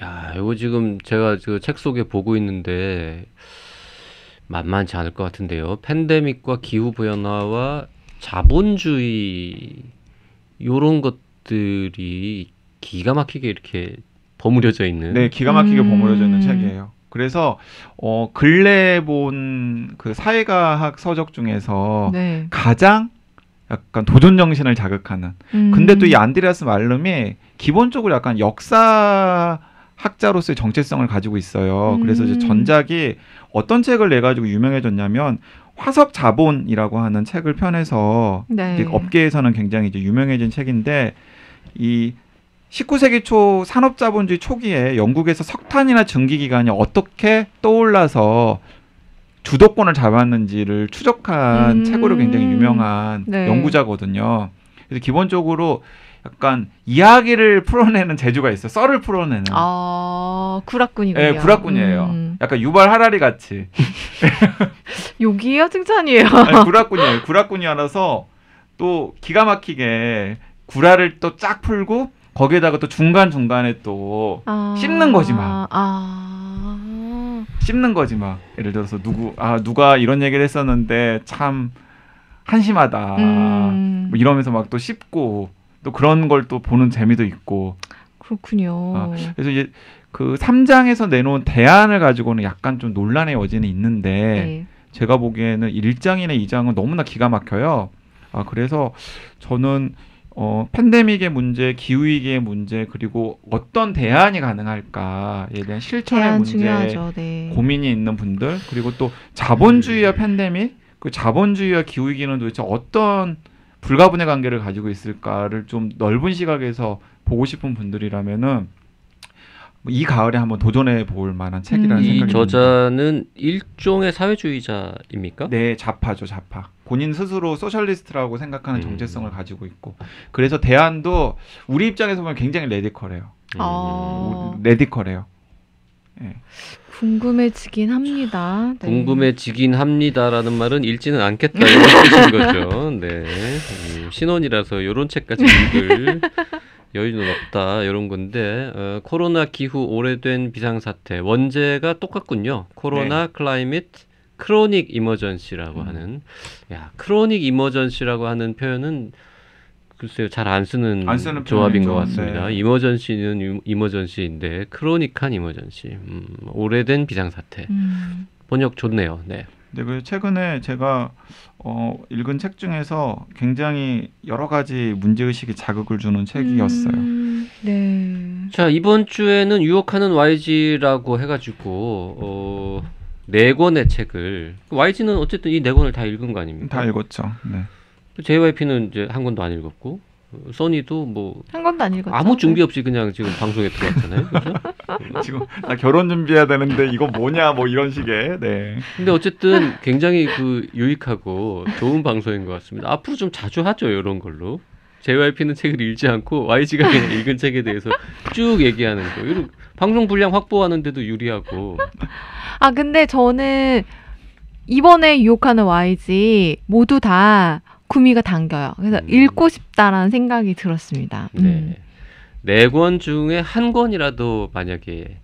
Speaker 1: 야, 이거 지금 제가 그 책 속에 보고 있는데 만만치 않을 것 같은데요. 팬데믹과 기후 변화와 자본주의 요런 것들이 기가 막히게 이렇게 버무려져
Speaker 2: 있는 네 기가 막히게 음. 버무려져 있는 책이에요. 그래서 어 근래 본 그 사회과학 서적 중에서 네. 가장 약간 도전 정신을 자극하는. 음. 근데 또 이 안드레아스 말름이 기본적으로 약간 역사 학자로서의 정체성을 가지고 있어요. 그래서 이제 음. 전작이 어떤 책을 내 가지고 유명해졌냐면 화석 자본이라고 하는 책을 펴내서 네. 업계에서는 굉장히 이제 유명해진 책인데 이 19세기 초 산업자본주의 초기에 영국에서 석탄이나 증기기관이 어떻게 떠올라서 주도권을 잡았는지를 추적한 음. 책으로 굉장히 음. 유명한 네. 연구자거든요. 그래서 기본적으로 약간 이야기를 풀어내는 재주가 있어요. 썰을 풀어내는.
Speaker 3: 아, 구락군이군요. 네, 구락군이에요.
Speaker 2: 음. 약간 유발 하라리 같이.
Speaker 3: 욕이에요, 칭찬이에요? 아니, 구락군이에요.
Speaker 2: 구락군이라서 또 기가 막히게 구라를 또 쫙 풀고 거기에다가 또 중간 중간에 또 아... 씹는 거지 막.
Speaker 3: 아...
Speaker 2: 씹는 거지 막. 예를 들어서 누구 아 누가 이런 얘기를 했었는데 참 한심하다.
Speaker 3: 음... 뭐
Speaker 2: 이러면서 막 또 씹고 또 그런 걸 또 보는 재미도 있고.
Speaker 3: 그렇군요. 어,
Speaker 2: 그래서 이제 그 3장에서 내놓은 대안을 가지고는 약간 좀 논란의 여지는 있는데 네. 제가 보기에는 1장이나 2장은 너무나 기가 막혀요. 아, 그래서 저는 어, 팬데믹의 문제, 기후위기의 문제, 그리고 어떤 대안이 가능할까에 대한 실천의 문제, 중요하죠, 네. 고민이 있는 분들, 그리고 또 자본주의와 음. 팬데믹, 그 자본주의와 기후위기는 도대체 어떤 불가분의 관계를 가지고 있을까를 좀 넓은 시각에서 보고 싶은 분들이라면은 이 가을에 한번 도전해 볼 만한 책이라는 음, 생각이 듭니다. 저자는 일종의 사회주의자입니까? 네, 좌파죠, 좌파. 본인 스스로 소셜리스트라고 생각하는 음. 정체성을 가지고 있고 그래서 대안도 우리 입장에서 보면 굉장히 레디컬해요.
Speaker 3: 음.
Speaker 2: 레디컬해요.
Speaker 3: 네. 궁금해지긴 합니다. 네.
Speaker 2: 궁금해지긴
Speaker 1: 합니다라는 말은 읽지는 않겠다 이런 뜻인 거죠. 네. 음, 신혼이라서 이런 책까지 읽을 여유는 없다 이런 건데 어, 코로나 기후 오래된 비상사태 원제가 똑같군요. 코로나 네. 클라이밋 크로닉 이머전시라고 음. 하는 야 크로닉 이머전시라고 하는 표현은 글쎄요, 잘안 쓰는, 안 쓰는 조합인 것 같습니다. 네. 이머전시는 이머전시인데 크로니칸 이머전시, 음, 오래된 비상사태. 음. 번역 좋네요. 네. 네,
Speaker 2: 그 최근에 제가 어, 읽은 책 중에서 굉장히 여러 가지 문제 의식에 자극을 주는 책이었어요. 음,
Speaker 3: 네.
Speaker 2: 자 이번 주에는
Speaker 1: 유혹하는 YG라고 해가지고 어, 네 권의 책을 그 YG는 어쨌든 이 네 권을 다 읽은 거 아닙니까?
Speaker 2: 다 읽었죠. 네.
Speaker 1: JYP는 이제 한 권도 안 읽었고 써니도 뭐한 권도 안 읽었죠. 아무 준비 네. 없이 그냥 지금 방송에 들어왔잖아요. 그렇죠? 지금 나 결혼 준비해야 되는데 이거 뭐냐 뭐 이런 식의. 네. 근데 어쨌든 굉장히 그 유익하고 좋은 방송인 것 같습니다. 앞으로 좀 자주 하죠 이런 걸로. JYP는 책을 읽지 않고 YG가 그냥 읽은 책에 대해서 쭉 얘기하는 거. 이런 방송 분량 확보하는데도 유리하고.
Speaker 3: 아 근데 저는 이번에 유혹하는 YG 모두 다 구미가 담겨요 그래서 음. 읽고 싶다라는 생각이 들었습니다. 네. 음.
Speaker 1: 네. 권 중에 한 권이라도 만약에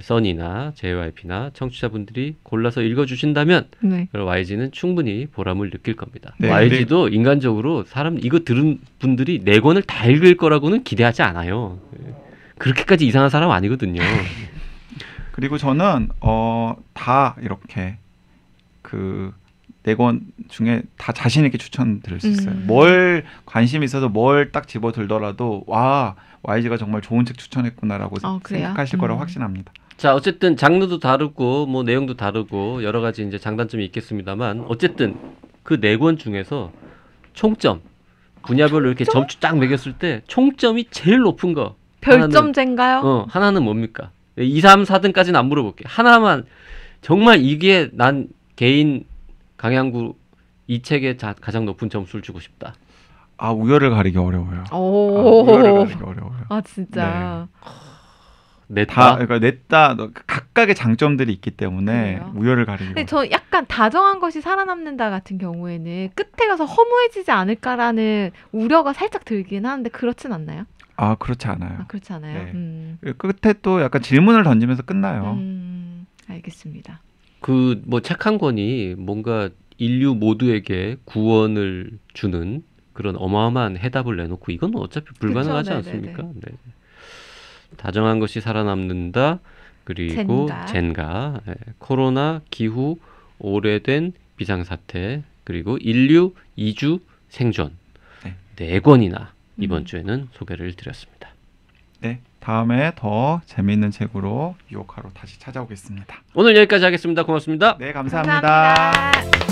Speaker 1: 써이나 JYP나 청취자분들이 골라서 읽어주신다면 네. YG는 충분히 보람을 느낄 겁니다. 네, YG도 근 인간적으로 사람 이거 들은 분들이 네 권을 다 읽을 거라고는 기대하지 않아요. 그렇게까지 이상한 사람 아니거든요.
Speaker 2: 그리고 저는 어, 다 이렇게 그 네권 중에 다 자신 있게 추천드릴 수 있어요. 음. 뭘 관심이 있어서 뭘딱 집어들더라도 와 YG가 정말 좋은 책 추천했구나라고 어, 생각하실 음. 거라 확신합니다. 자 어쨌든 장르도 다르고 뭐 내용도 다르고 여러 가지
Speaker 1: 이제 장단점이 있겠습니다만 어쨌든 그 네 권 중에서 총점 분야별로 이렇게 점수 딱 매겼을 때 총점이 제일 높은 거 별점제인가요? 하나는, 어 하나는 뭡니까? 2, 3, 4등까지는 안 물어볼게. 하나만 정말 이게 난 개인 강양구 이 책에 자, 가장 높은 점수를 주고 싶다. 아 우열을
Speaker 2: 가리기 어려워요.
Speaker 3: 오. 아, 우열을 가리기 어려워요. 아 진짜.
Speaker 2: 네. 다 그러니까 냈다 그 각각의 장점들이 있기 때문에 그래요? 우열을 가리기.
Speaker 3: 근데 저 약간 다정한 것이 살아남는다 같은 경우에는 끝에 가서 허무해지지 않을까라는 우려가 살짝 들긴 하는데 그렇진 않나요?
Speaker 2: 아 그렇지 않아요. 아,
Speaker 3: 그렇지 않아요. 네. 음.
Speaker 2: 끝에 또 약간 질문을 던지면서 끝나요. 음,
Speaker 3: 알겠습니다.
Speaker 2: 그뭐책한 권이
Speaker 1: 뭔가 인류 모두에게 구원을 주는 그런 어마어마한 해답을 내놓고 이건 뭐 어차피 불가능하지 그쵸, 않습니까? 네. 다정한 것이 살아남는다. 그리고 젠가, 젠가 네. 코로나, 기후, 오래된 비상사태, 그리고 인류 이주 생존 네, 네
Speaker 2: 권이나 이번 음. 주에는 소개를 드렸습니다. 네. 다음에 더 재미있는 책으로 유혹하러 다시 찾아오겠습니다.
Speaker 1: 오늘 여기까지 하겠습니다. 고맙습니다. 네, 감사합니다.
Speaker 3: 감사합니다.